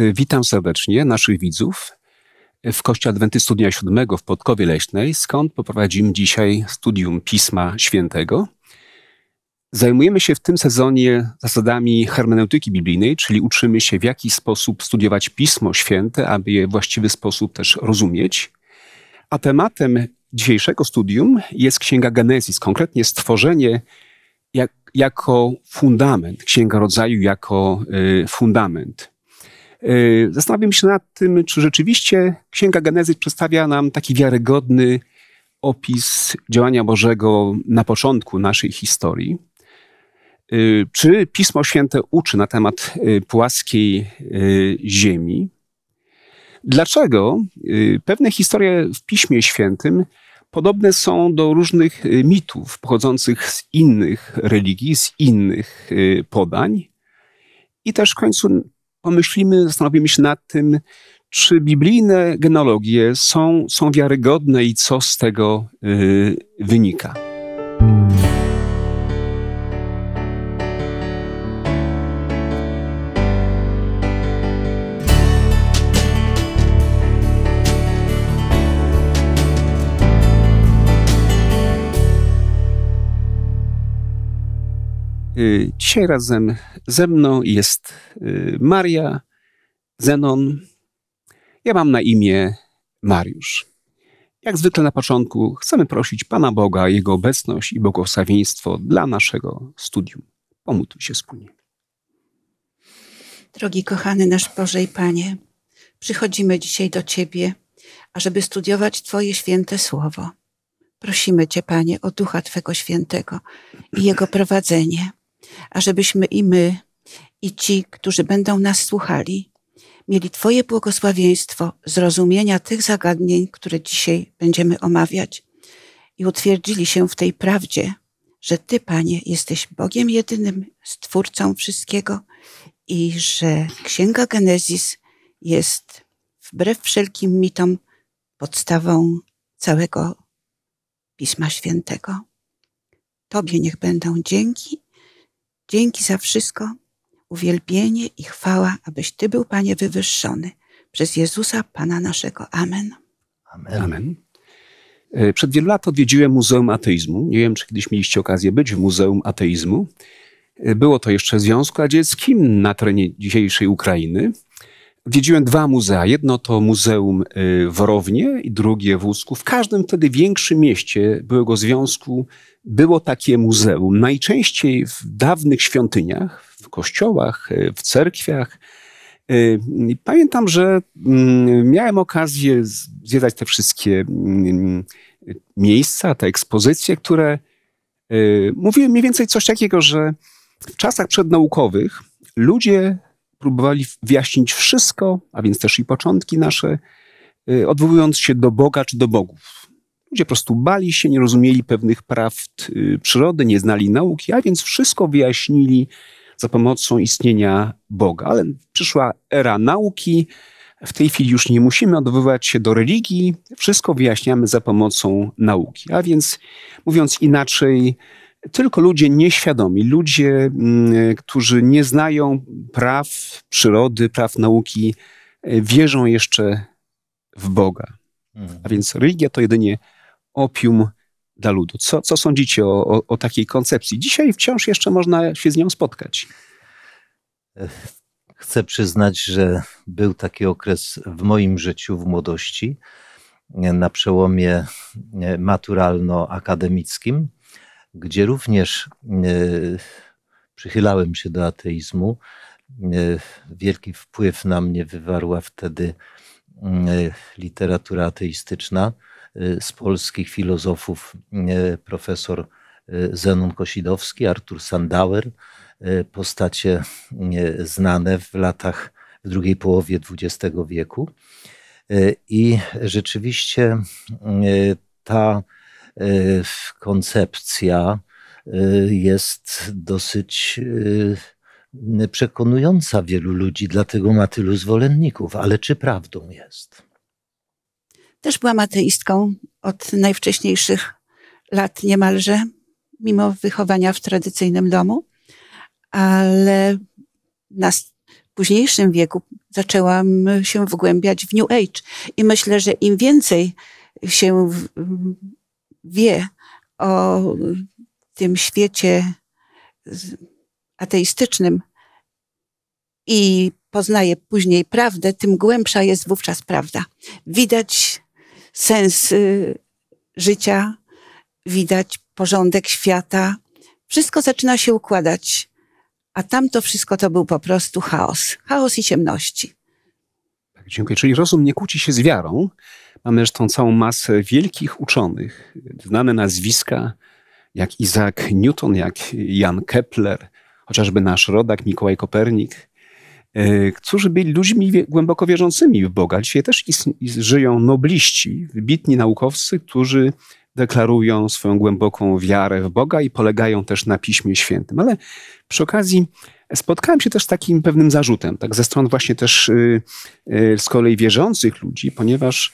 Y, witam serdecznie naszych widzów w Kościele Adwentystu Dnia Siódmego w Podkowie Leśnej, skąd poprowadzimy dzisiaj studium Pisma Świętego. Zajmujemy się w tym sezonie zasadami hermeneutyki biblijnej, czyli uczymy się w jaki sposób studiować Pismo Święte, aby je w właściwy sposób też rozumieć. A tematem dzisiejszego studium jest Księga Genezis, konkretnie stworzenie jak, jako fundament, Księga Rodzaju jako y, fundament. Y, zastanawiam się nad tym, czy rzeczywiście Księga Genezy przedstawia nam taki wiarygodny opis działania Bożego na początku naszej historii. Y, czy Pismo Święte uczy na temat y, płaskiej ziemi? Dlaczego pewne historie w Piśmie Świętym podobne są do różnych mitów pochodzących z innych religii, z innych podań? I też w końcu pomyślimy, zastanowimy się nad tym, czy biblijne genealogie są, są wiarygodne i co z tego yy, wynika. Y, dzisiaj razem ze mną jest y, Maria Zenon. Ja mam na imię Mariusz. Jak zwykle na początku chcemy prosić Pana Boga, Jego obecność i błogosławieństwo dla naszego studium. Pomódlmy się wspólnie. Drogi kochany nasz Boże i Panie, przychodzimy dzisiaj do Ciebie, ażeby studiować Twoje święte słowo. Prosimy Cię, Panie, o Ducha Twego Świętego i Jego prowadzenie ażebyśmy i my, i ci, którzy będą nas słuchali, mieli Twoje błogosławieństwo zrozumienia tych zagadnień, które dzisiaj będziemy omawiać i utwierdzili się w tej prawdzie, że Ty, Panie, jesteś Bogiem jedynym, Stwórcą wszystkiego i że Księga Genezis jest wbrew wszelkim mitom podstawą całego Pisma Świętego. Tobie niech będą dzięki Dzięki za wszystko, uwielbienie i chwała, abyś Ty był, Panie, wywyższony przez Jezusa, Pana naszego. Amen. Amen. Amen. E, przed wielu lat odwiedziłem Muzeum Ateizmu. Nie wiem, czy kiedyś mieliście okazję być w Muzeum Ateizmu. E, było to jeszcze w Związku Radzieckim, na terenie dzisiejszej Ukrainy. Wiedziłem dwa muzea. Jedno to Muzeum y, w Rownie i drugie w Łusku. W każdym wtedy większym mieście byłego związku było takie muzeum. Najczęściej w dawnych świątyniach, w kościołach, y, w cerkwiach. Y, pamiętam, że mm, miałem okazję zwiedzać te wszystkie mm, miejsca, te ekspozycje, które mówiły mniej więcej coś takiego, że w czasach przednaukowych ludzie próbowali wyjaśnić wszystko, a więc też i początki nasze, y, odwołując się do Boga czy do bogów. Ludzie po prostu bali się, nie rozumieli pewnych prawd y, przyrody, nie znali nauki, a więc wszystko wyjaśnili za pomocą istnienia Boga. Ale przyszła era nauki, w tej chwili już nie musimy odwoływać się do religii, wszystko wyjaśniamy za pomocą nauki. A więc, mówiąc inaczej, tylko ludzie nieświadomi, ludzie, mm, którzy nie znają praw przyrody, praw nauki, e, wierzą jeszcze w Boga. Mhm. A więc religia to jedynie opium dla ludu. Co, co sądzicie o, o, o takiej koncepcji? Dzisiaj wciąż jeszcze można się z nią spotkać. E, chcę przyznać, że był taki okres w moim życiu, w młodości, e, na przełomie maturalno-akademickim, gdzie również e, przychylałem się do ateizmu. E, wielki wpływ na mnie wywarła wtedy mm, e, literatura ateistyczna. Z polskich filozofów profesor Zenon Kosidowski, Artur Sandauer, postacie znane w latach w drugiej połowie XX wieku. I rzeczywiście ta Y, koncepcja y, jest dosyć y, przekonująca wielu ludzi, dlatego ma tylu zwolenników. Ale czy prawdą jest? Też byłam ateistką od najwcześniejszych lat niemalże, mimo wychowania w tradycyjnym domu, ale na późniejszym wieku zaczęłam się wgłębiać w New Age i myślę, że im więcej się wie o tym świecie ateistycznym i poznaje później prawdę, tym głębsza jest wówczas prawda. Widać sens y, życia, widać porządek świata. Wszystko zaczyna się układać, a tamto wszystko to był po prostu chaos. Chaos i ciemności. Tak, dziękuję. Czyli rozum nie kłóci się z wiarą, Mamy zresztą całą masę wielkich uczonych, znane nazwiska jak Isaac Newton, jak Jan Kepler, chociażby nasz rodak Mikołaj Kopernik, e, którzy byli ludźmi głęboko wierzącymi w Boga. Dzisiaj też żyją nobliści, wybitni naukowcy, którzy deklarują swoją głęboką wiarę w Boga i polegają też na Piśmie Świętym. Ale przy okazji spotkałem się też z takim pewnym zarzutem, tak ze stron właśnie też y, y, z kolei wierzących ludzi, ponieważ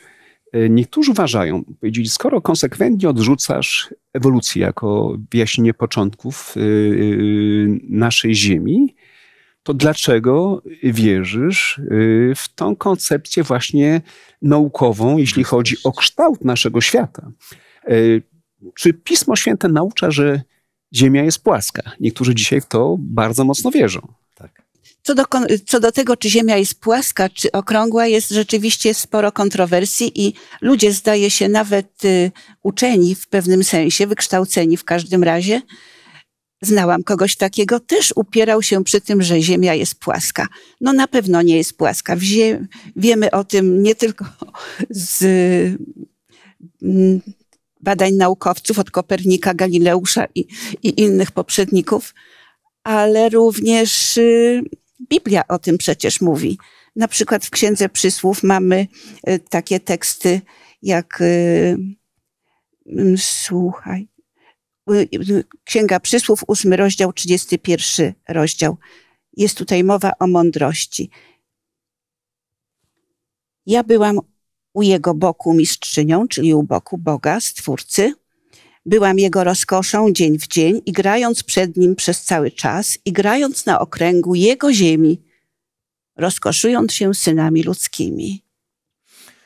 E, niektórzy uważają, powiedzieli, skoro konsekwentnie odrzucasz ewolucję jako wyjaśnienie początków e, e, naszej Ziemi, to dlaczego wierzysz w tą koncepcję właśnie naukową, jeśli chodzi o kształt naszego świata? Czy Pismo Święte naucza, że Ziemia jest płaska? Niektórzy dzisiaj w to bardzo mocno wierzą. Co do, co do, tego, czy Ziemia jest płaska, czy okrągła, jest rzeczywiście sporo kontrowersji i ludzie, zdaje się, nawet y, uczeni w pewnym sensie, wykształceni w każdym razie, znałam kogoś takiego, też upierał się przy tym, że Ziemia jest płaska. No na pewno nie jest płaska. wiemy o tym nie tylko z y, badań naukowców od Kopernika, Galileusza i, i innych poprzedników, ale również y, Biblia o tym przecież mówi. Na przykład w Księdze Przysłów mamy e, takie teksty jak, e, mm, słuchaj, e, Księga Przysłów, ósmy rozdział, 31 rozdział. Jest tutaj mowa o mądrości. Ja byłam u jego boku mistrzynią, czyli u boku Boga, Stwórcy, Byłam jego rozkoszą dzień w dzień i grając przed nim przez cały czas i grając na okręgu jego ziemi, rozkoszując się synami ludzkimi.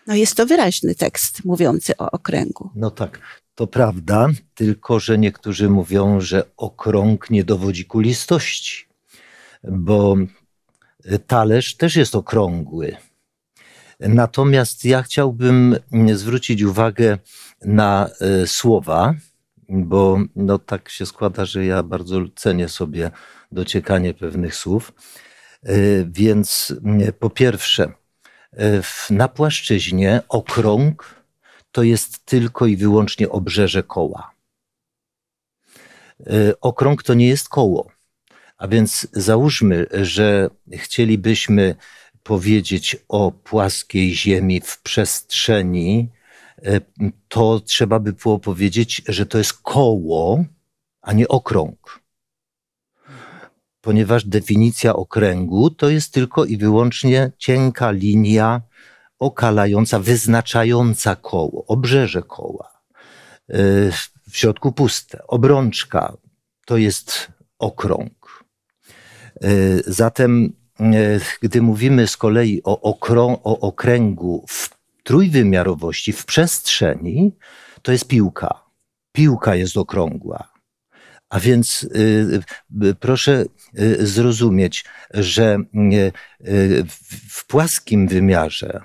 No jest to wyraźny tekst mówiący o okręgu. No tak, to prawda, tylko że niektórzy mówią, że okrąg nie dowodzi kulistości, bo talerz też jest okrągły. Natomiast ja chciałbym zwrócić uwagę na e, słowa, bo no, tak się składa, że ja bardzo cenię sobie dociekanie pewnych słów. E, więc e, po pierwsze, e, na płaszczyźnie okrąg to jest tylko i wyłącznie obrzeże koła. Okrąg to nie jest koło. A więc załóżmy, że chcielibyśmy powiedzieć o płaskiej Ziemi w przestrzeni E, to trzeba by było powiedzieć, że to jest koło, a nie okrąg. Ponieważ definicja okręgu to jest tylko i wyłącznie cienka linia okalająca, wyznaczająca koło, obrzeże koła. E, w środku puste, obrączka to jest okrąg. E, zatem, gdy mówimy z kolei o, okrą- o okręgu w trójwymiarowości w przestrzeni to jest piłka. Piłka jest okrągła. A więc y, y proszę y, zrozumieć, że y, w płaskim wymiarze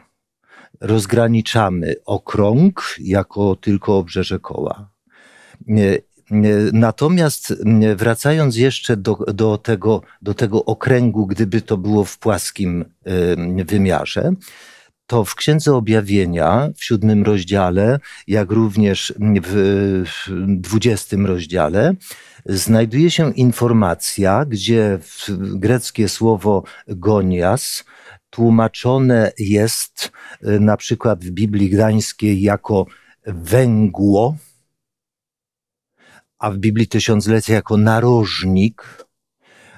rozgraniczamy okrąg jako tylko obrzeże koła. Y, y, natomiast wracając jeszcze do, do, tego, do tego okręgu, gdyby to było w płaskim wymiarze, to w Księdze Objawienia w siódmym rozdziale, jak również w dwudziestym rozdziale, znajduje się informacja, gdzie greckie słowo gonias tłumaczone jest y, na przykład w Biblii Gdańskiej jako węgło, a w Biblii Tysiąclecia jako narożnik,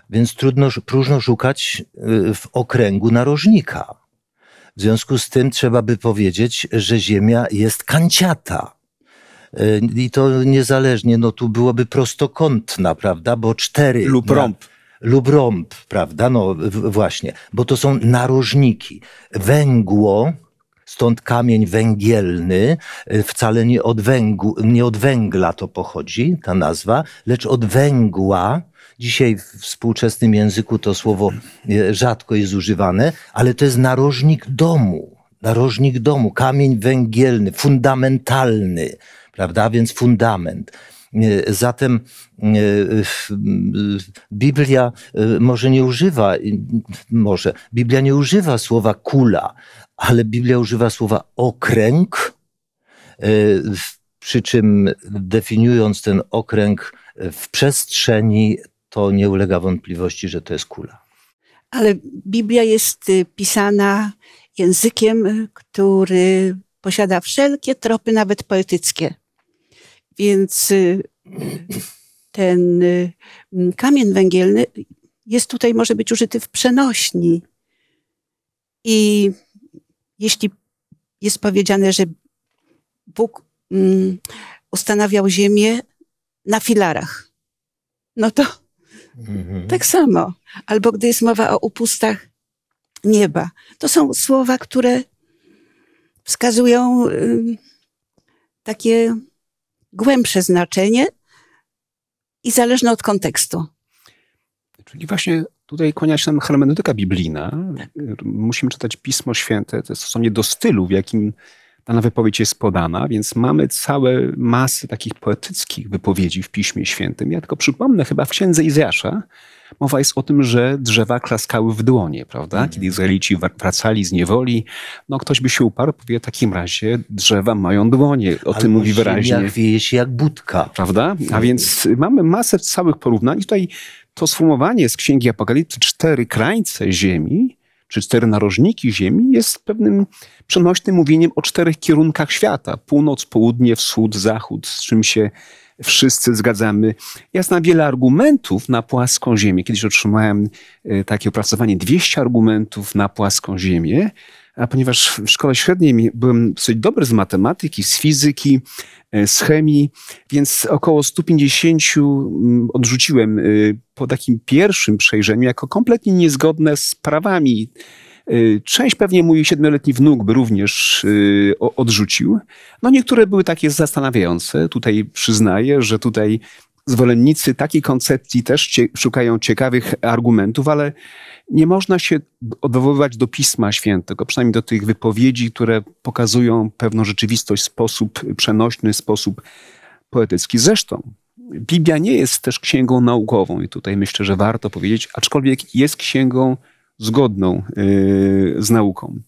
więc trudno, próżno szukać y, w okręgu narożnika. W związku z tym trzeba by powiedzieć, że Ziemia jest kanciata. E, I to niezależnie, no tu byłoby prostokątna, prawda? Bo cztery. Lub rąb. lub rąb, prawda? No właśnie, bo to są narożniki. Węgło, stąd kamień węgielny, e, wcale nie od, węgu, nie od węgla to pochodzi, ta nazwa, lecz od węgła, Dzisiaj w współczesnym języku to słowo e, rzadko jest używane, ale to jest narożnik domu. Narożnik domu, kamień węgielny, fundamentalny, prawda? Więc fundament. E, zatem e, Biblia może nie używa, może, Biblia nie używa słowa kula, ale Biblia używa słowa okręg, przy czym definiując ten okręg w przestrzeni, to nie ulega wątpliwości, że to jest kula. Ale Biblia jest y, pisana językiem, y, który posiada wszelkie tropy, nawet poetyckie. Więc y, ten kamień węgielny jest tutaj, może być użyty w przenośni. I jeśli jest powiedziane, że Bóg mm, ustanawiał ziemię na filarach, no to Mhm. Tak samo. Albo gdy jest mowa o upustach nieba. To są słowa, które wskazują takie głębsze znaczenie i zależne od kontekstu. Czyli właśnie tutaj kłania się nam hermeneutyka biblijna. Tak. Musimy czytać Pismo Święte stosownie do stylu, w jakim Dana wypowiedź jest podana, więc mamy całe masy takich poetyckich wypowiedzi w Piśmie Świętym. Ja tylko przypomnę, chyba w Księdze Izjasza mowa jest o tym, że drzewa klaskały w dłonie, prawda? Mhm. Kiedy Izraelici wracali z niewoli, no ktoś by się uparł, powie w takim razie drzewa mają dłonie. O Albo tym mówi wyraźnie. wieje się jak budka. Prawda? A więc mamy masę całych porównań. I tutaj to sformułowanie z Księgi Apokalipsy, cztery krańce ziemi, czy cztery narożniki Ziemi jest pewnym przenośnym mówieniem o czterech kierunkach świata. Północ, południe, wschód, zachód, z czym się wszyscy zgadzamy. Ja znam wiele argumentów na płaską Ziemię. Kiedyś otrzymałem e, takie opracowanie 200 argumentów na płaską Ziemię a ponieważ w szkole średniej byłem dosyć dobry z matematyki, z fizyki, e, z chemii, więc około 150 mm, odrzuciłem y, po takim pierwszym przejrzeniu jako kompletnie niezgodne z prawami. Y, część pewnie mój siedmioletni wnuk by również y, odrzucił. No niektóre były takie zastanawiające. Tutaj przyznaję, że tutaj Zwolennicy takiej koncepcji też szukają ciekawych argumentów, ale nie można się odwoływać do Pisma Świętego, przynajmniej do tych wypowiedzi, które pokazują pewną rzeczywistość w sposób przenośny, sposób poetycki. Zresztą Biblia nie jest też księgą naukową i tutaj myślę, że warto powiedzieć, aczkolwiek jest księgą zgodną yy, z nauką.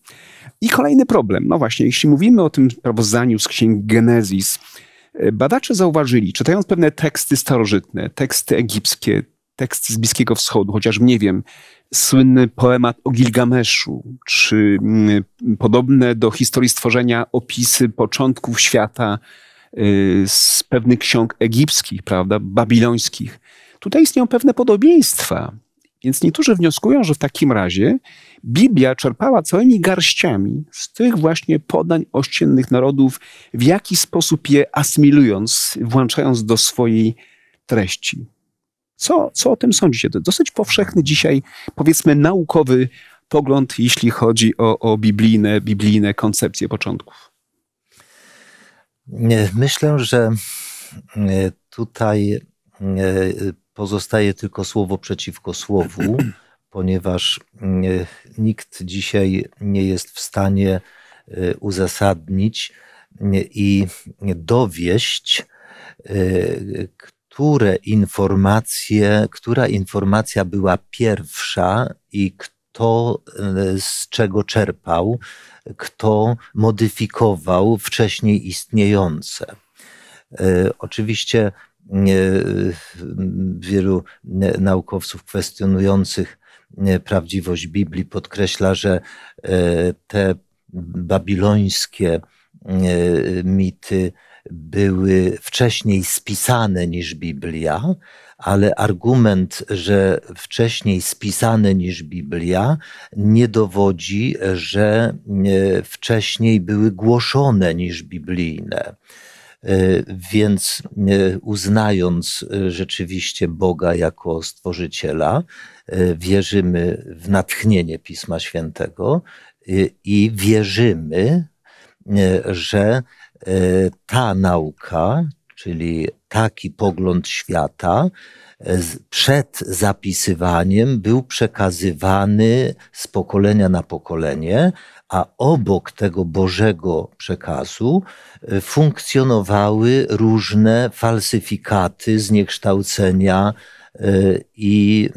I kolejny problem, no właśnie, jeśli mówimy o tym sprawozdaniu z Księgi Genezis, E, badacze zauważyli, czytając pewne teksty starożytne, teksty egipskie, teksty z Bliskiego Wschodu, chociaż nie wiem, słynny poemat o Gilgameszu, czy mm, podobne do historii stworzenia opisy początków świata e, z pewnych ksiąg egipskich, prawda, babilońskich. Tutaj istnieją pewne podobieństwa więc niektórzy wnioskują, że w takim razie Biblia czerpała całymi garściami z tych właśnie podań ościennych narodów, w jaki sposób je asymilując, włączając do swojej treści. Co, co o tym sądzicie? To dosyć powszechny dzisiaj, powiedzmy, naukowy pogląd, jeśli chodzi o, o biblijne, biblijne koncepcje początków. Myślę, że e, tutaj e, pozostaje tylko słowo przeciwko słowu, ponieważ mm, e, nikt dzisiaj nie jest w stanie e, uzasadnić mm, i dowieść, e, które informacje, która informacja była pierwsza i kto z czego czerpał, kto modyfikował wcześniej istniejące. Oczywiście Y, wielu naukowców kwestionujących y, prawdziwość Biblii podkreśla, że y, te babilońskie mity były wcześniej spisane niż Biblia, ale argument, że wcześniej spisane niż Biblia, nie dowodzi, że wcześniej były głoszone niż biblijne. E, więc e, uznając e, rzeczywiście Boga jako stworzyciela, wierzymy w natchnienie Pisma Świętego i wierzymy, że ta nauka, czyli taki pogląd świata, przed zapisywaniem był przekazywany z pokolenia na pokolenie, a obok tego Bożego przekazu e, funkcjonowały różne falsyfikaty, zniekształcenia e, i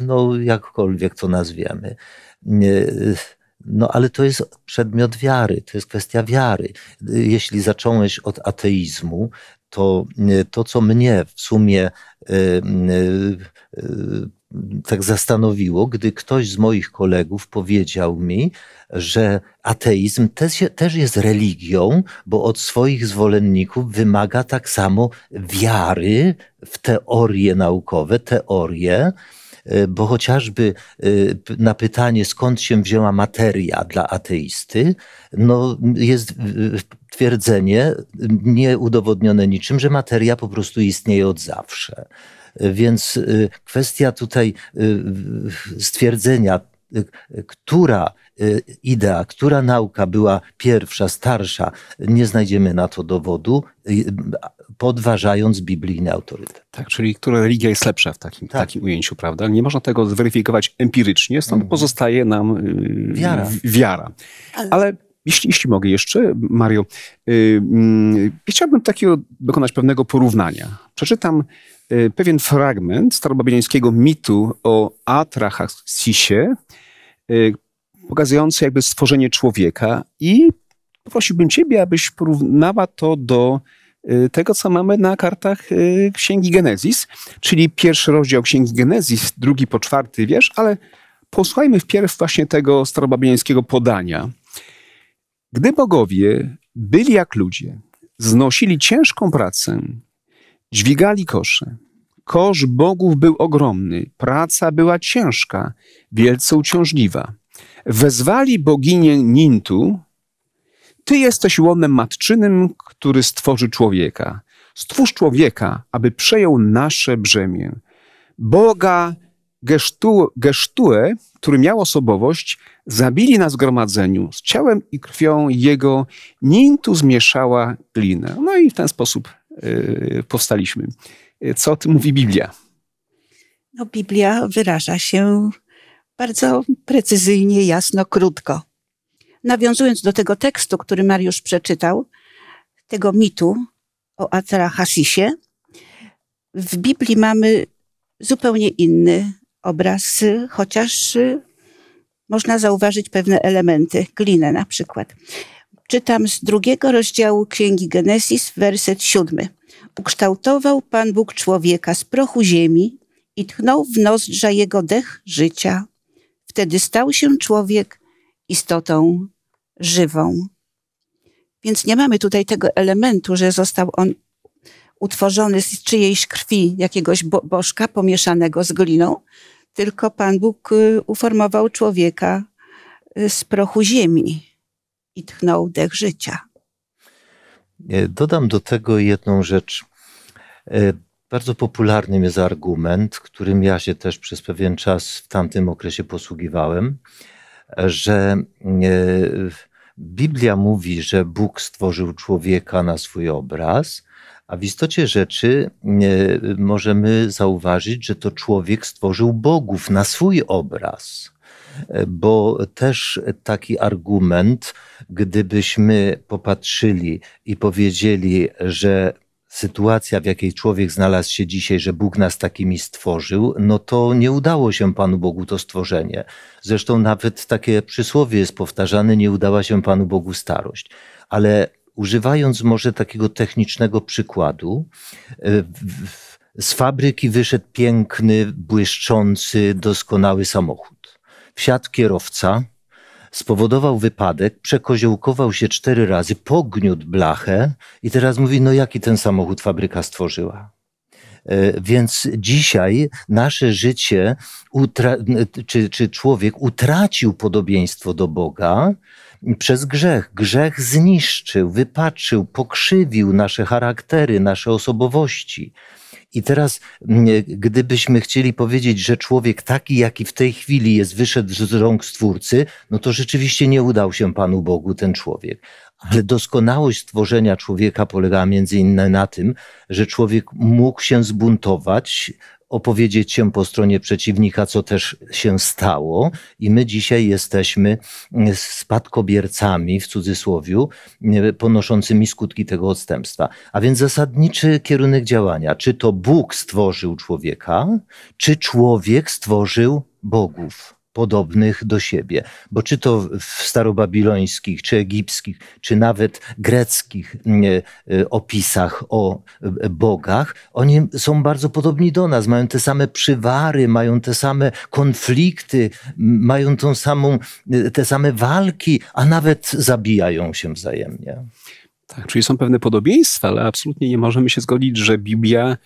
e, no, jakkolwiek to nazwiemy. No ale to jest przedmiot wiary, to jest kwestia wiary. Jeśli zacząłeś od ateizmu, to e, to, co mnie w sumie e, e, tak zastanowiło, gdy ktoś z moich kolegów powiedział mi, że ateizm też, jest religią, bo od swoich zwolenników wymaga tak samo wiary w teorie naukowe, teorie, E, bo chociażby e, na pytanie, skąd się wzięła materia dla ateisty, no jest twierdzenie nieudowodnione niczym, że materia po prostu istnieje od zawsze. E, więc kwestia tutaj stwierdzenia, która idea, która nauka była pierwsza, starsza, nie znajdziemy na to dowodu podważając biblijny autorytet. Tak, czyli która religia jest lepsza w takim, tak. takim ujęciu, prawda? Nie można tego zweryfikować empirycznie, stąd mhm. pozostaje nam yy, wiara. wiara. Ale jeśli, jeśli mogę jeszcze, Mario, yy, yy, chciałbym takiego dokonać pewnego porównania. Przeczytam yy, pewien fragment starobabilońskiego mitu o Atrahassisie, y, pokazujący jakby stworzenie człowieka i prosiłbym ciebie, abyś porównała to do Y, tego, co mamy na kartach y, Księgi Genezis, czyli pierwszy rozdział Księgi Genezis, drugi po czwarty wiersz, ale posłuchajmy wpierw właśnie tego starobabilońskiego podania. Gdy bogowie byli jak ludzie, znosili ciężką pracę, dźwigali kosze. Kosz bogów był ogromny, praca była ciężka, wielce uciążliwa. Wezwali boginię Nintu, ty jesteś łonem matczynym, który stworzy człowieka. Stwórz człowieka, aby przejął nasze brzemię. Boga Gesztu, Gesztue, który miał osobowość, zabili na zgromadzeniu. Z ciałem i krwią jego nintu zmieszała glinę. No i w ten sposób yy, powstaliśmy. Co o tym mówi Biblia? No, Biblia wyraża się bardzo precyzyjnie, jasno, krótko nawiązując do tego tekstu, który Mariusz przeczytał, tego mitu o Atrahassisie, w Biblii mamy zupełnie inny obraz, chociaż y, można zauważyć pewne elementy, glinę na przykład. Czytam z drugiego rozdziału Księgi Genesis, werset siódmy. Ukształtował Pan Bóg człowieka z prochu ziemi i tchnął w nozdrza jego dech życia. Wtedy stał się człowiek istotą żywą. Więc nie mamy tutaj tego elementu, że został on utworzony z czyjejś krwi jakiegoś bo bożka pomieszanego z gliną, tylko Pan Bóg y, uformował człowieka y, z prochu ziemi i tchnął dech życia. Dodam do tego jedną rzecz. E, bardzo popularnym jest argument, którym ja się też przez pewien czas w tamtym okresie posługiwałem, że e, Biblia mówi, że Bóg stworzył człowieka na swój obraz, a w istocie rzeczy e, możemy zauważyć, że to człowiek stworzył bogów na swój obraz e, bo też taki argument, gdybyśmy popatrzyli i powiedzieli, że sytuacja, w jakiej człowiek znalazł się dzisiaj, że Bóg nas takimi stworzył, no to nie udało się Panu Bogu to stworzenie. Zresztą nawet takie przysłowie jest powtarzane, nie udała się Panu Bogu starość. Ale używając może takiego technicznego przykładu, e, z fabryki wyszedł piękny, błyszczący, doskonały samochód. Wsiadł kierowca, spowodował wypadek, przekoziołkował się cztery razy, pogniótł blachę i teraz mówi, no jaki ten samochód fabryka stworzyła. E, więc dzisiaj nasze życie, czy, czy człowiek utracił podobieństwo do Boga przez grzech. Grzech zniszczył, wypaczył, pokrzywił nasze charaktery, nasze osobowości. I teraz, mm, gdybyśmy chcieli powiedzieć, że człowiek taki, jaki w tej chwili jest, wyszedł z rąk Stwórcy, no to rzeczywiście nie udał się Panu Bogu ten człowiek. Ale doskonałość stworzenia człowieka polegała między innymi na tym, że człowiek mógł się zbuntować, opowiedzieć się po stronie przeciwnika, co też się stało. I my dzisiaj jesteśmy mm, spadkobiercami, w cudzysłowie, mm, ponoszącymi skutki tego odstępstwa. A więc zasadniczy kierunek działania. Czy to Bóg stworzył człowieka, czy człowiek stworzył bogów? podobnych do siebie. Bo czy to w starobabilońskich, czy egipskich, czy nawet greckich mm, e, opisach o e, bogach, oni są bardzo podobni do nas, mają te same przywary, mają te same konflikty, mają tą samą, e, te same walki, a nawet zabijają się wzajemnie. Tak, czyli są pewne podobieństwa, ale absolutnie nie możemy się zgodzić, że Biblia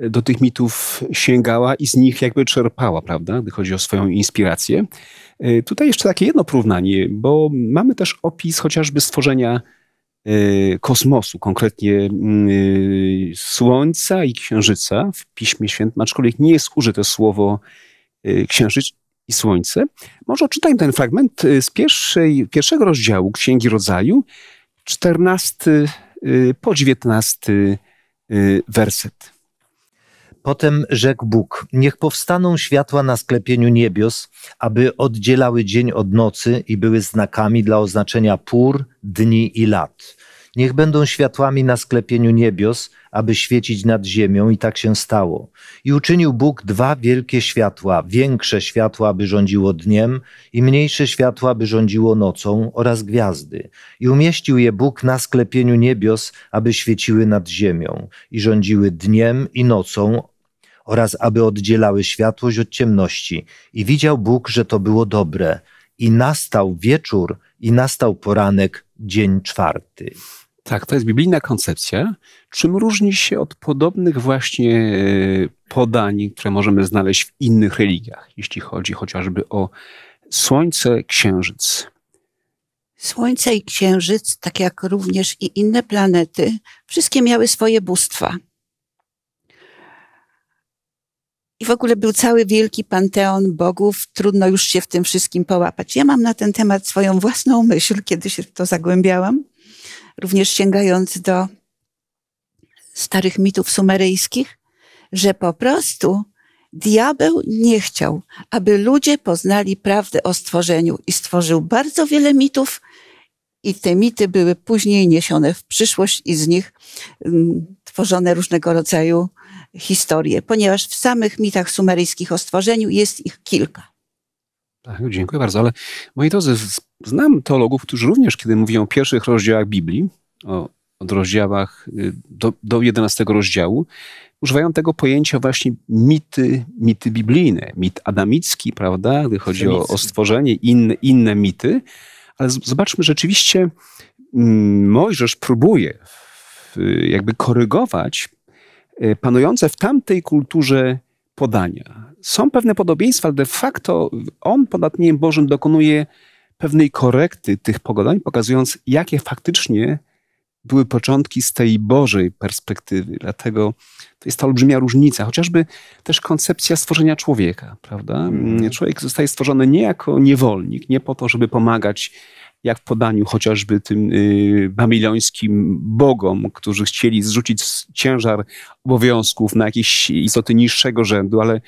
do tych mitów sięgała i z nich jakby czerpała, prawda, gdy chodzi o swoją inspirację. E, tutaj jeszcze takie jedno porównanie, bo mamy też opis chociażby stworzenia e, kosmosu, konkretnie mm, e, Słońca i Księżyca w Piśmie Świętym, aczkolwiek nie jest użyte słowo Księżyc i Słońce. Może odczytajmy ten fragment z pierwszej, pierwszego rozdziału Księgi Rodzaju, 14 po 19 werset. Potem rzekł Bóg: Niech powstaną światła na sklepieniu niebios, aby oddzielały dzień od nocy i były znakami dla oznaczenia pór, dni i lat. Niech będą światłami na sklepieniu niebios, aby świecić nad ziemią, i tak się stało. I uczynił Bóg dwa wielkie światła: większe światła, aby rządziło dniem, i mniejsze światła, aby rządziło nocą, oraz gwiazdy. I umieścił je Bóg na sklepieniu niebios, aby świeciły nad ziemią, i rządziły dniem i nocą, oraz aby oddzielały światłość od ciemności. I widział Bóg, że to było dobre. I nastał wieczór, i nastał poranek, dzień czwarty. Tak, to jest biblijna koncepcja. Czym różni się od podobnych właśnie e, podań, które możemy znaleźć w innych religiach, jeśli chodzi chociażby o Słońce, Księżyc? Słońce i Księżyc, tak jak również i inne planety, wszystkie miały swoje bóstwa. w ogóle był cały wielki panteon bogów, trudno już się w tym wszystkim połapać. Ja mam na ten temat swoją własną myśl, kiedy się w to zagłębiałam, również sięgając do starych mitów sumeryjskich, że po prostu diabeł nie chciał, aby ludzie poznali prawdę o stworzeniu i stworzył bardzo wiele mitów, i te mity były później niesione w przyszłość i z nich mm, tworzone różnego rodzaju historię, ponieważ w samych mitach sumeryjskich o stworzeniu jest ich kilka. Tak, dziękuję bardzo, ale moi drodzy, znam teologów, którzy również, kiedy mówią o pierwszych rozdziałach Biblii, o, od rozdziałach y, do, do 11 rozdziału, używają tego pojęcia właśnie mity, mity biblijne, mit adamicki, prawda, gdy chodzi o, o, stworzenie, inne, inne mity, ale z, zobaczmy, rzeczywiście mm, Mojżesz próbuje jakby korygować Y, panujące w tamtej kulturze podania. Są pewne podobieństwa, ale de facto on podatniem Bożym dokonuje pewnej korekty tych pogodań, pokazując, jakie faktycznie były początki z tej Bożej perspektywy. Dlatego to jest ta olbrzymia różnica, chociażby też koncepcja stworzenia człowieka, prawda? Mhm. Człowiek zostaje stworzony nie jako niewolnik, nie po to, żeby pomagać jak w podaniu chociażby tym y, babilońskim bogom, którzy chcieli zrzucić ciężar obowiązków na jakieś istoty niższego rzędu, ale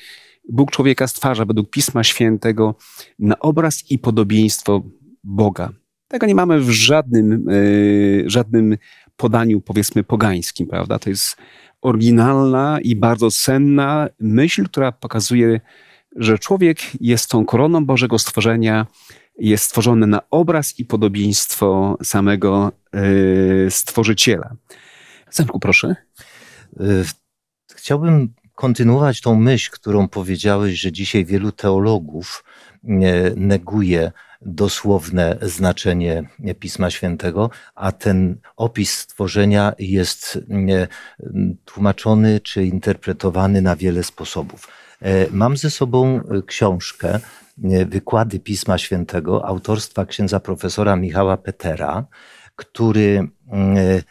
Bóg człowieka stwarza według Pisma Świętego na obraz i podobieństwo Boga. Tego nie mamy w żadnym, y, żadnym podaniu, powiedzmy, pogańskim, prawda? To jest oryginalna i bardzo cenna myśl, która pokazuje, że człowiek jest tą koroną Bożego stworzenia, jest stworzone na obraz i podobieństwo samego e, stworzyciela. Zamku, proszę. E, chciałbym kontynuować tą myśl, którą powiedziałeś, że dzisiaj wielu teologów e, neguje dosłowne znaczenie Pisma Świętego, a ten opis stworzenia jest tłumaczony czy interpretowany na wiele sposobów. Mam ze sobą książkę wykłady Pisma Świętego autorstwa księdza profesora Michała Petera, który mm, e, e,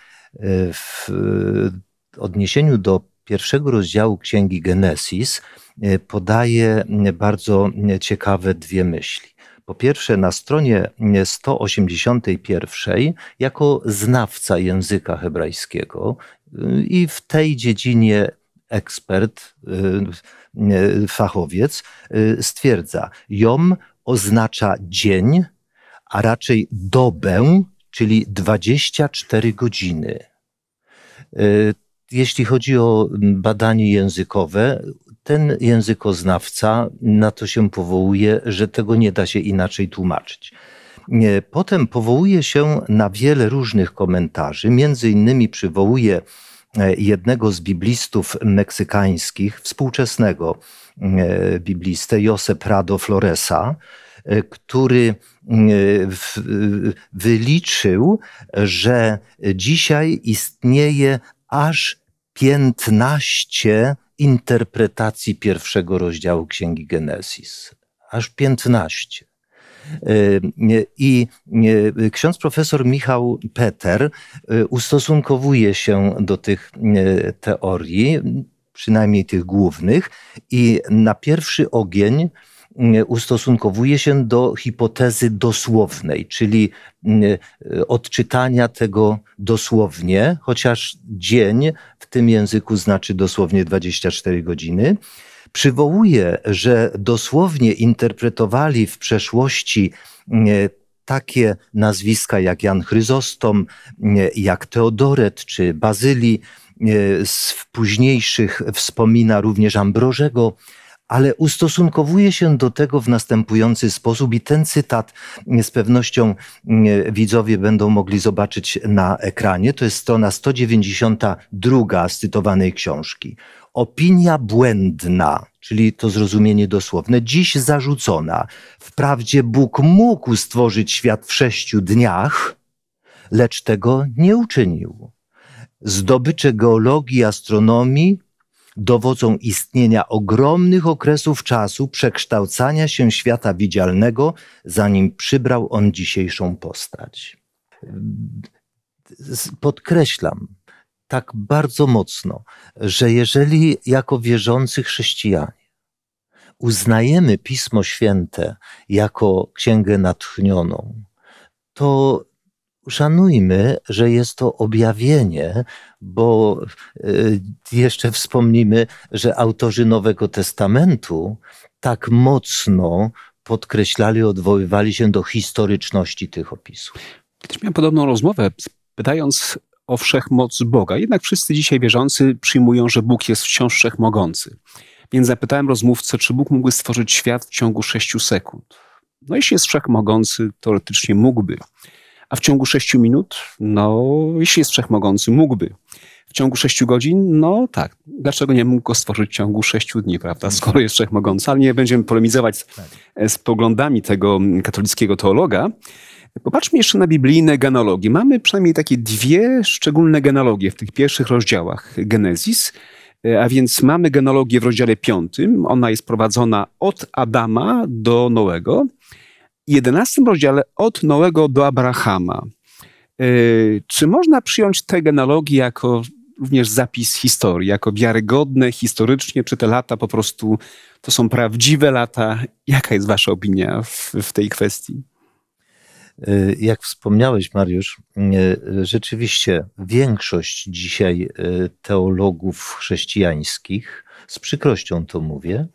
w odniesieniu do pierwszego rozdziału Księgi Genesis e, podaje mm, bardzo mm, ciekawe dwie myśli. Po pierwsze, na stronie 181, jako znawca języka hebrajskiego y, i w tej dziedzinie ekspert, y, E, fachowiec, e, stwierdza, jom oznacza dzień, a raczej dobę, czyli 24 godziny. E, jeśli chodzi o badanie językowe, ten językoznawca na to się powołuje, że tego nie da się inaczej tłumaczyć. Potem powołuje się na wiele różnych komentarzy, między innymi przywołuje E, jednego z biblistów meksykańskich, współczesnego e, biblistę, Jose Prado Floresa, e, który wyliczył, że dzisiaj istnieje aż 15 interpretacji pierwszego rozdziału Księgi Genesis. Aż 15. I ksiądz profesor Michał Peter y, ustosunkowuje się do tych y, teorii, przynajmniej tych głównych, i na pierwszy ogień y, ustosunkowuje się do hipotezy dosłownej, czyli odczytania tego dosłownie, chociaż dzień w tym języku znaczy dosłownie 24 godziny przywołuje, że dosłownie interpretowali w przeszłości mm, e, takie nazwiska jak Jan Chryzostom, mm, e, jak Teodoret czy Bazylii. Mm, e, z późniejszych wspomina również Ambrożego, ale ustosunkowuje się do tego w następujący sposób i ten cytat z pewnością widzowie będą mogli zobaczyć na ekranie. To jest strona 192 z cytowanej książki. Opinia błędna, czyli to zrozumienie dosłowne, dziś zarzucona. Wprawdzie Bóg mógł stworzyć świat w sześciu dniach, lecz tego nie uczynił. Zdobycze geologii i astronomii dowodzą istnienia ogromnych okresów czasu przekształcania się świata widzialnego, zanim przybrał on dzisiejszą postać. Podkreślam, tak bardzo mocno, że jeżeli jako wierzący chrześcijanie uznajemy Pismo Święte jako księgę natchnioną, to szanujmy, że jest to objawienie, bo y, jeszcze wspomnimy, że autorzy Nowego Testamentu tak mocno podkreślali, odwoływali się do historyczności tych opisów. Kiedyś miałem podobną rozmowę, pytając o wszechmoc Boga. Jednak wszyscy dzisiaj wierzący przyjmują, że Bóg jest wciąż wszechmogący. Więc zapytałem rozmówcę, czy Bóg mógłby stworzyć świat w ciągu sześciu sekund. No jeśli jest wszechmogący, teoretycznie mógłby. A w ciągu sześciu minut? No, jeśli jest wszechmogący, mógłby. W ciągu sześciu godzin? No tak. Dlaczego nie mógł go stworzyć w ciągu sześciu dni, prawda? Skoro jest wszechmogący. Ale nie będziemy polemizować z, tak. z poglądami tego katolickiego teologa. Popatrzmy jeszcze na biblijne genealogie. Mamy przynajmniej takie dwie szczególne genealogie w tych pierwszych rozdziałach Genezis. E, a więc mamy genealogię w rozdziale piątym, Ona jest prowadzona od Adama do Noego. W jedenastym rozdziale od Noego do Abrahama. E, czy można przyjąć te genealogie jako również zapis historii, jako wiarygodne historycznie? Czy te lata po prostu to są prawdziwe lata? Jaka jest Wasza opinia w, w tej kwestii? Y, jak wspomniałeś, Mariusz, y, rzeczywiście większość dzisiaj y, teologów chrześcijańskich, z przykrością to mówię,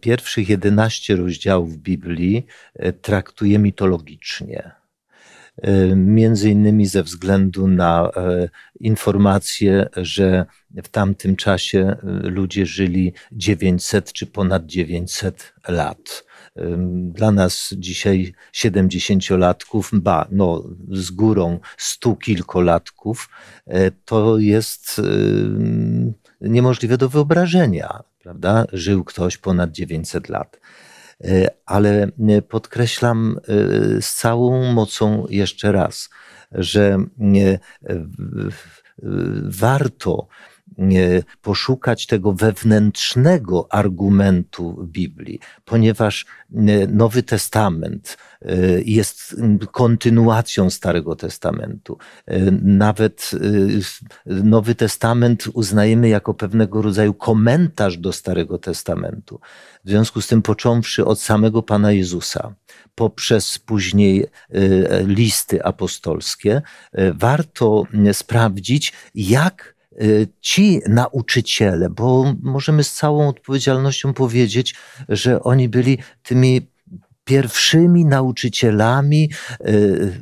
pierwszych 11 rozdziałów Biblii traktuje mitologicznie między innymi ze względu na informację, że w tamtym czasie ludzie żyli 900 czy ponad 900 lat. Dla nas dzisiaj 70-latków, ba, no z górą stu kilkolatków, e, to jest niemożliwe do wyobrażenia, prawda? Żył ktoś ponad 900 lat e, ale e, podkreślam z całą mocą jeszcze raz, że warto E, poszukać tego wewnętrznego argumentu Biblii, ponieważ e, Nowy Testament e, jest kontynuacją Starego Testamentu. Nawet Nowy Testament uznajemy jako pewnego rodzaju komentarz do Starego Testamentu. W związku z tym, począwszy od samego Pana Jezusa, poprzez później listy apostolskie, warto sprawdzić, jak Y, ci nauczyciele, bo możemy z całą odpowiedzialnością powiedzieć, że oni byli tymi pierwszymi nauczycielami y,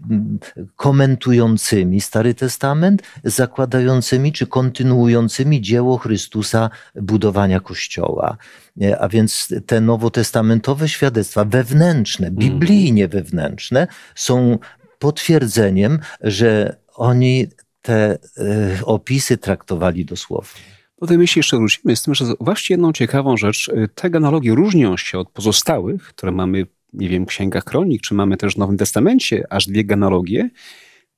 komentującymi Stary Testament, zakładającymi czy kontynuującymi dzieło Chrystusa budowania Kościoła. Y, a więc te nowotestamentowe świadectwa wewnętrzne, mhm. biblijnie wewnętrzne, są potwierdzeniem, że oni te y, opisy traktowali dosłownie. Do tej myśli jeszcze wrócimy, z tym, że zauważcie jedną ciekawą rzecz. Y, te analogie różnią się od pozostałych, które mamy, nie wiem, w Księgach Kronik, czy mamy też w Nowym Testamencie, aż dwie analogie,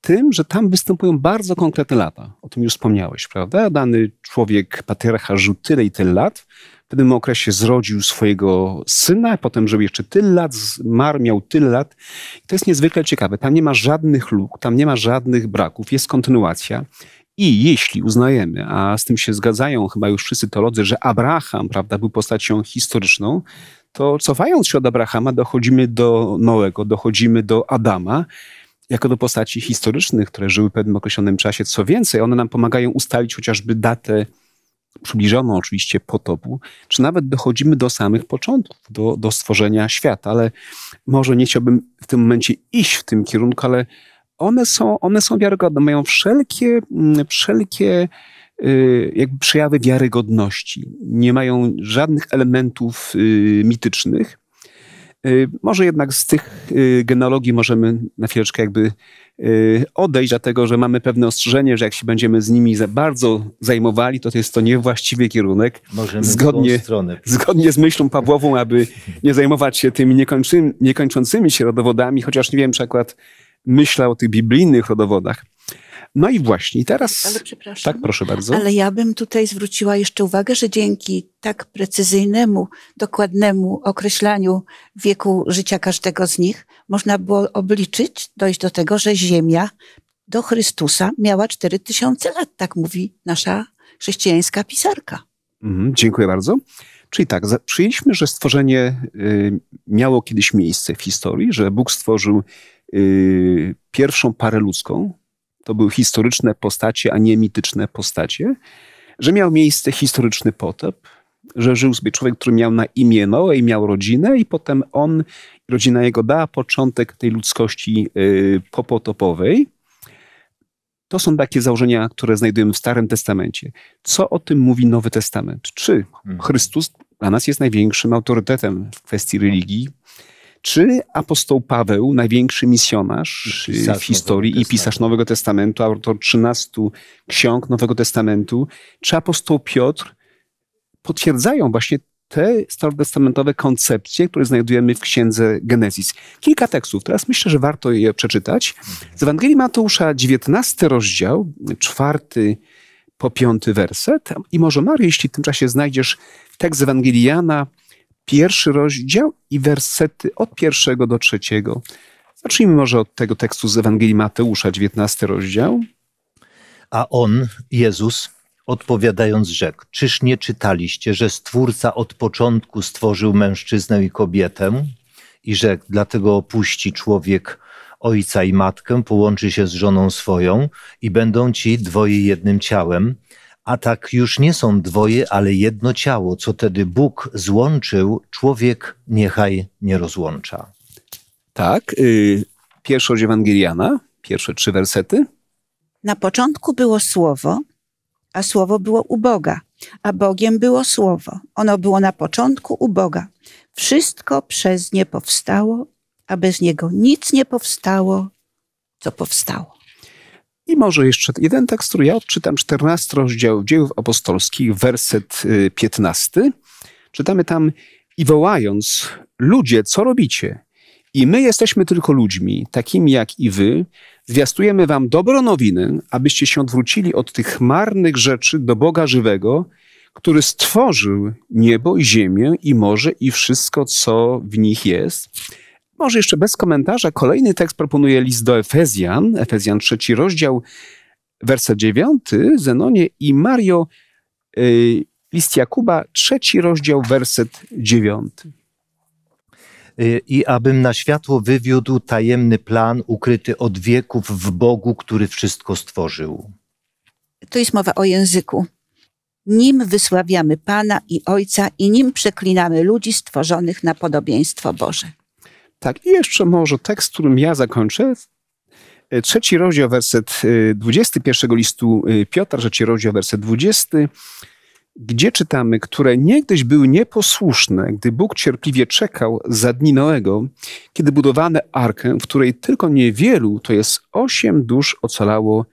tym, że tam występują bardzo konkretne lata. O tym już wspomniałeś, prawda? Dany człowiek, patriarcha żył tyle i tyle lat, w pewnym okresie zrodził swojego syna, potem żył jeszcze tyle lat, zmarł, miał tyle lat. I to jest niezwykle ciekawe. Tam nie ma żadnych luk, tam nie ma żadnych braków, jest kontynuacja. I jeśli uznajemy, a z tym się zgadzają chyba już wszyscy teolodzy, że Abraham prawda, był postacią historyczną, to cofając się od Abrahama, dochodzimy do Noego, dochodzimy do Adama, jako do postaci historycznych, które żyły w pewnym określonym czasie. Co więcej, one nam pomagają ustalić chociażby datę przybliżono oczywiście potopu, czy nawet dochodzimy do samych początków, do, do stworzenia świata, ale może nie chciałbym w tym momencie iść w tym kierunku, ale one są, one są wiarygodne, mają wszelkie, mm, wszelkie y, jakby przejawy wiarygodności. Nie mają żadnych elementów y, mitycznych. Y, może jednak z tych genealogii możemy na chwileczkę jakby Y, odejść, dlatego że mamy pewne ostrzeżenie, że jak się będziemy z nimi za bardzo zajmowali, to, jest to niewłaściwy kierunek. Możemy zgodnie, zgodnie z myślą Pawłową, aby nie zajmować się tymi niekończy, niekończącymi się rodowodami, chociaż nie wiem, czy akurat myślał o tych biblijnych rodowodach, no i właśnie i teraz. Ale przepraszam. Tak, proszę bardzo. Ale ja bym tutaj zwróciła jeszcze uwagę, że dzięki tak precyzyjnemu, dokładnemu określaniu wieku życia każdego z nich, można było obliczyć, dojść do tego, że Ziemia do Chrystusa miała 4000 lat, tak mówi nasza chrześcijańska pisarka. Mhm, dziękuję bardzo. Czyli tak, przyjęliśmy, że stworzenie y, miało kiedyś miejsce w historii, że Bóg stworzył y, pierwszą parę ludzką, to były historyczne postacie, a nie mityczne postacie, że miał miejsce historyczny potop, że żył sobie człowiek, który miał na imię Noe i miał rodzinę i potem on, rodzina jego dała początek tej ludzkości y, popotopowej. To są takie założenia, które znajdujemy w Starym Testamencie. Co o tym mówi Nowy Testament? Czy mhm. Chrystus dla nas jest największym autorytetem w kwestii religii? Czy apostoł Paweł, największy misjonarz pisarz w historii i pisarz Nowego Testamentu, autor 13 ksiąg Nowego Testamentu, czy apostoł Piotr potwierdzają właśnie te starotestamentowe koncepcje, które znajdujemy w księdze Genezis. Kilka tekstów, teraz myślę, że warto je przeczytać. Z Ewangelii Mateusza, 19 rozdział, czwarty po piąty werset. I może Mary, jeśli w tym czasie znajdziesz tekst z Ewangelii Jana, pierwszy rozdział i wersety od pierwszego do trzeciego. Zacznijmy może od tego tekstu z Ewangelii Mateusza, 19 rozdział. A on, Jezus, odpowiadając rzekł, czyż nie czytaliście, że Stwórca od początku stworzył mężczyznę i kobietę? I rzekł, dlatego opuści człowiek ojca i matkę, połączy się z żoną swoją i będą ci dwoje jednym ciałem a tak już nie są dwoje, ale jedno ciało. Co tedy Bóg złączył, człowiek niechaj nie rozłącza. Tak. Y, pierwszość Ewangeliana, pierwsze trzy wersety. Na początku było słowo, a słowo było u Boga, a Bogiem było słowo. Ono było na początku u Boga. Wszystko przez nie powstało, a bez niego nic nie powstało, co powstało. I może jeszcze jeden tekst, który ja odczytam, 14 rozdział dziejów apostolskich, werset 15. Y, Czytamy tam i wołając, ludzie, co robicie? I my jesteśmy tylko ludźmi, takimi jak i wy. Zwiastujemy wam dobro nowiny, abyście się odwrócili od tych marnych rzeczy do Boga żywego, który stworzył niebo i ziemię i morze i wszystko, co w nich jest może jeszcze bez komentarza, kolejny tekst proponuje list do Efezjan, Efezjan trzeci rozdział, werset dziewiąty, Zenonie i Mario, y, list Jakuba, trzeci rozdział, werset dziewiąty y, i abym na światło wywiódł tajemny plan ukryty od wieków w Bogu, który wszystko stworzył. Tu jest mowa o języku. Nim wysławiamy Pana i Ojca i nim przeklinamy ludzi stworzonych na podobieństwo Boże. Tak, i jeszcze może tekst, którym ja zakończę. E, trzeci rozdział, werset 21 e, listu e, Piotra, trzeci rozdział, werset 20, gdzie czytamy, które niegdyś były nieposłuszne, gdy Bóg cierpliwie czekał za dni Noego, kiedy budowano arkę, w której tylko niewielu, to jest osiem dusz, ocalało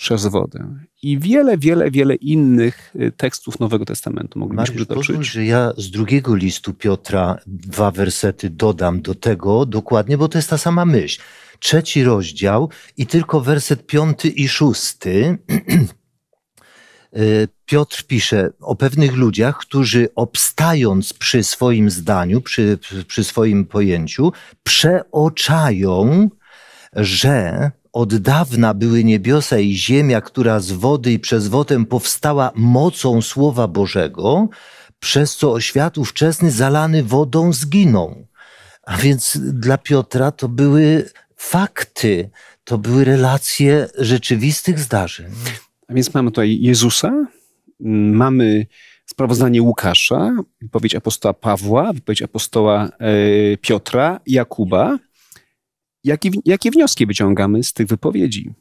przez wodę. I wiele, wiele, wiele innych y, tekstów Nowego Testamentu moglibyśmy Mariusz, doczyć. Pozwól, że ja z drugiego listu Piotra dwa wersety dodam do tego dokładnie, bo to jest ta sama myśl. Trzeci rozdział i tylko werset piąty i szósty. Y, Piotr pisze o pewnych ludziach, którzy obstając przy swoim zdaniu, przy, przy swoim pojęciu, przeoczają, że od dawna były niebiosa i ziemia, która z wody i przez wodę powstała mocą Słowa Bożego, przez co świat ówczesny zalany wodą zginął. A więc dla Piotra to były fakty, to były relacje rzeczywistych zdarzeń. A więc mamy tutaj Jezusa, mamy sprawozdanie Łukasza, wypowiedź apostoła Pawła, wypowiedź apostoła e, Piotra, Jakuba Jakie, jakie wnioski wyciągamy z tych wypowiedzi?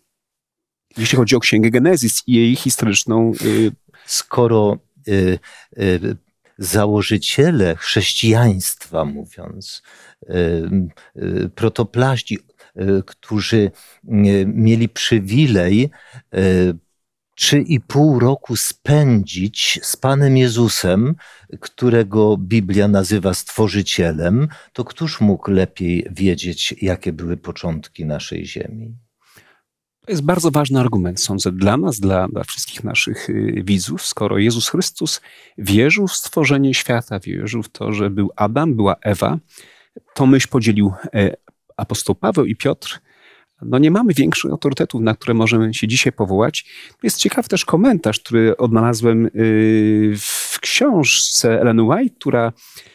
Jeśli chodzi o Księgę Genezis i jej historyczną. Y... Skoro y, y, założyciele chrześcijaństwa, mówiąc, y, y, protoplaści, y, którzy mieli przywilej trzy i pół roku spędzić z Panem Jezusem, którego Biblia nazywa Stworzycielem, to któż mógł lepiej wiedzieć, jakie były początki naszej ziemi? To jest bardzo ważny argument, sądzę, dla nas, dla, dla wszystkich naszych y, widzów. Skoro Jezus Chrystus wierzył w stworzenie świata, wierzył w to, że był Adam, była Ewa, to myśl podzielił e, apostoł Paweł i Piotr no nie mamy większych autorytetów, na które możemy się dzisiaj powołać. Jest ciekawy też komentarz, który odnalazłem y, w książce Ellen White, która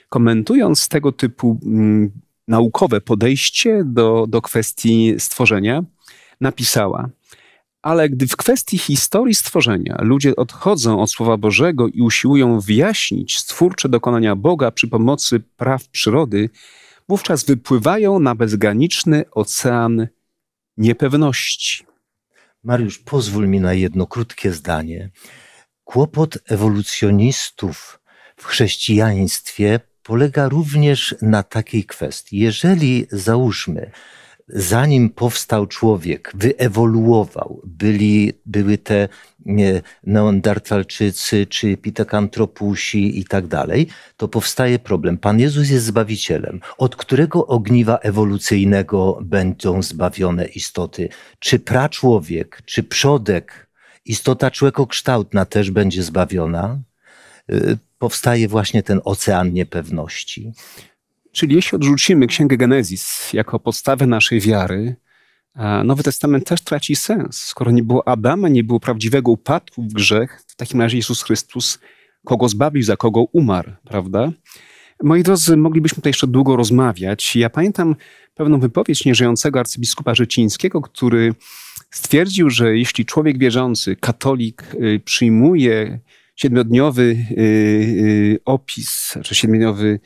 komentując tego typu mm, naukowe podejście do, do kwestii stworzenia, napisała. Ale gdy w kwestii historii stworzenia ludzie odchodzą od Słowa Bożego i usiłują wyjaśnić stwórcze dokonania Boga przy pomocy praw przyrody, wówczas wypływają na bezgraniczny ocean niepewności. Mariusz, pozwól mi na jedno krótkie zdanie. Kłopot ewolucjonistów w chrześcijaństwie polega również na takiej kwestii. Jeżeli załóżmy, zanim powstał człowiek, wyewoluował, byli, były te neandertalczycy czy pitekantropusi i tak dalej, to powstaje problem. Pan Jezus jest Zbawicielem. Od którego ogniwa ewolucyjnego będą zbawione istoty? Czy praczłowiek, czy przodek, istota człekokształtna też będzie zbawiona? Y, powstaje właśnie ten ocean niepewności. Czyli jeśli odrzucimy Księgę Genezis jako podstawę naszej wiary, Nowy Testament też traci sens. Skoro nie było Adama, nie było prawdziwego upadku w grzech, w takim razie Jezus Chrystus kogo zbawił, za kogo umarł, prawda? Moi drodzy, moglibyśmy tutaj jeszcze długo rozmawiać. Ja pamiętam pewną wypowiedź nieżyjącego arcybiskupa Rzecińskiego, który stwierdził, że jeśli człowiek wierzący, katolik, y, przyjmuje siedmiodniowy y, y, opis, czy znaczy siedmiodniowy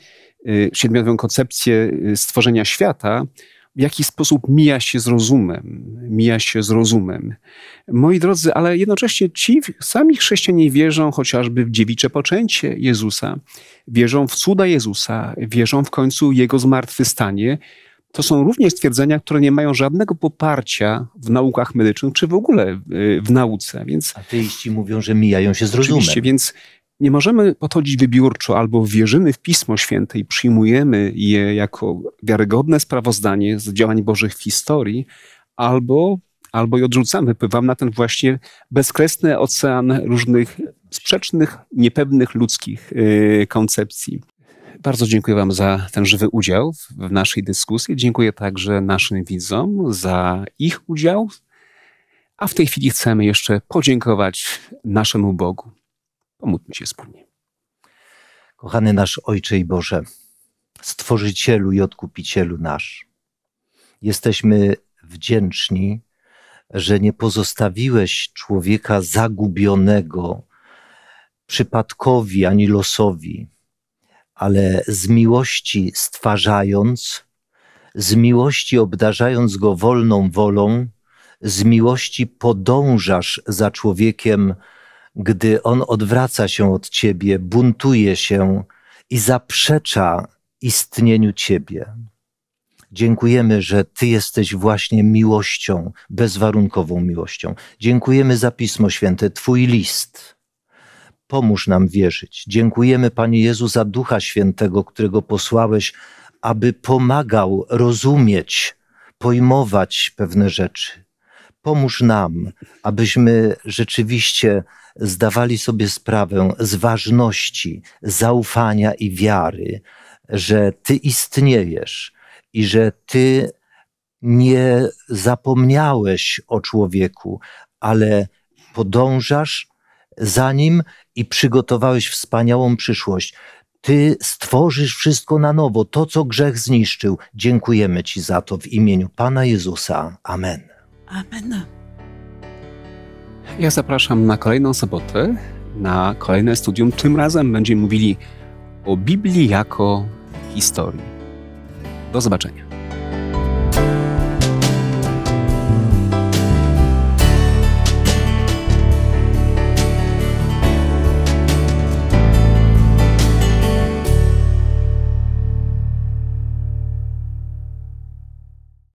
Y, siedmiodową koncepcję y, stworzenia świata, w jaki sposób mija się z rozumem, mija się z rozumem. Moi drodzy, ale jednocześnie ci sami chrześcijanie wierzą chociażby w dziewicze poczęcie Jezusa, wierzą w cuda Jezusa, wierzą w końcu Jego zmartwychwstanie. To są również stwierdzenia, które nie mają żadnego poparcia w naukach medycznych, czy w ogóle w nauce. Więc, Ateiści mówią, że mijają się z rozumem. Oczywiście, więc nie możemy podchodzić wybiórczo albo wierzymy w Pismo Święte i przyjmujemy je jako wiarygodne sprawozdanie z działań Bożych w historii, albo, albo je odrzucamy. Pływam na ten właśnie bezkresny ocean różnych sprzecznych, niepewnych ludzkich yy, koncepcji. Bardzo dziękuję Wam za ten żywy udział w naszej dyskusji. Dziękuję także naszym widzom za ich udział. A w tej chwili chcemy jeszcze podziękować naszemu Bogu. Pomódlmy się wspólnie. Kochany nasz Ojcze i Boże, Stworzycielu i Odkupicielu nasz, jesteśmy wdzięczni, że nie pozostawiłeś człowieka zagubionego przypadkowi ani losowi, ale z miłości stwarzając, z miłości obdarzając go wolną wolą, z miłości podążasz za człowiekiem, gdy on odwraca się od ciebie, buntuje się i zaprzecza istnieniu ciebie. Dziękujemy, że Ty jesteś właśnie miłością, bezwarunkową miłością. Dziękujemy za Pismo Święte, Twój list. Pomóż nam wierzyć. Dziękujemy, Panie Jezu, za Ducha Świętego, którego posłałeś, aby pomagał rozumieć, pojmować pewne rzeczy. Pomóż nam, abyśmy rzeczywiście zdawali sobie sprawę z ważności zaufania i wiary, że Ty istniejesz i że Ty nie zapomniałeś o człowieku, ale podążasz za nim i przygotowałeś wspaniałą przyszłość. Ty stworzysz wszystko na nowo, to co grzech zniszczył. Dziękujemy Ci za to w imieniu Pana Jezusa. Amen. Amen. Ja zapraszam na kolejną sobotę, na kolejne studium. Tym razem będziemy mówili o Biblii jako historii. Do zobaczenia.